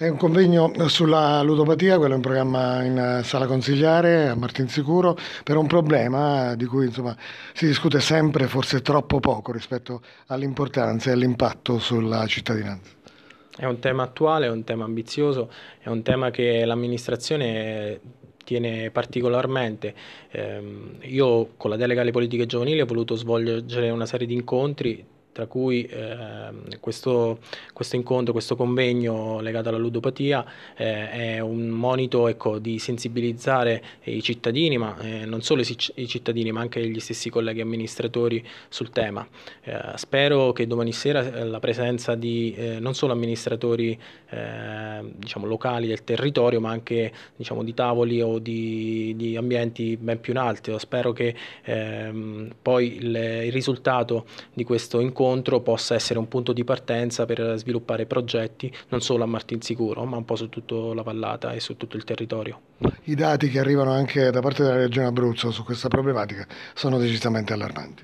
È un convegno sulla ludopatia, quello in programma in sala consigliare a Martinsicuro, per un problema di cui insomma, si discute sempre, forse troppo poco rispetto all'importanza e all'impatto sulla cittadinanza. È un tema attuale, è un tema ambizioso, è un tema che l'amministrazione tiene particolarmente. Ehm, io con la delega alle politiche giovanili ho voluto svolgere una serie di incontri tra cui eh, questo, questo, incontro, questo convegno legato alla ludopatia eh, è un monito ecco, di sensibilizzare i cittadini, ma eh, non solo i cittadini, ma anche gli stessi colleghi amministratori sul tema. Eh, spero che domani sera eh, la presenza di eh, non solo amministratori diciamo, locali del territorio, ma anche diciamo, di tavoli o di, di, ambienti ben più in alto. Spero che ehm, poi il, il risultato di questo incontro incontro possa essere un punto di partenza per sviluppare progetti non solo a Martinsicuro ma un po' su tutta la vallata e su tutto il territorio. I dati che arrivano anche da parte della Regione Abruzzo su questa problematica sono decisamente allarmanti.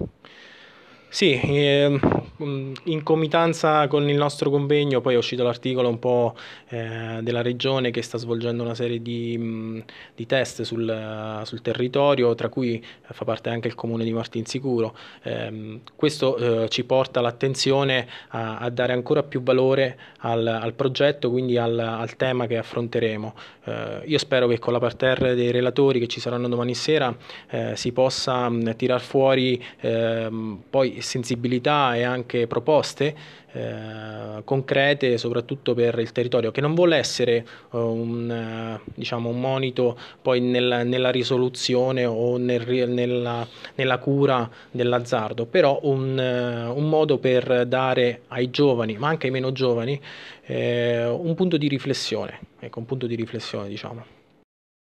Sì, eh, Mm, in comitanza con il nostro convegno poi è uscito l'articolo un po' eh, della regione che sta svolgendo una serie di, mm, di test sul, eh, sul, territorio, tra cui eh, fa parte anche il comune di Martinsicuro. Eh, questo eh, ci porta l'attenzione a, a, dare ancora più valore al, al progetto, quindi al, al, tema che affronteremo. Eh, io spero che con la parterre dei relatori che ci saranno domani sera si possa mh, mm, tirar fuori ehm, poi sensibilità e anche anche proposte eh, concrete soprattutto per il territorio che non vuole essere eh, un, eh, diciamo, un, monito poi nel, nella risoluzione o nel, nella, nella, cura dell'azzardo, però un, eh, un, modo per dare ai giovani, ma anche ai meno giovani, eh, un punto di riflessione, ecco, un punto di riflessione diciamo.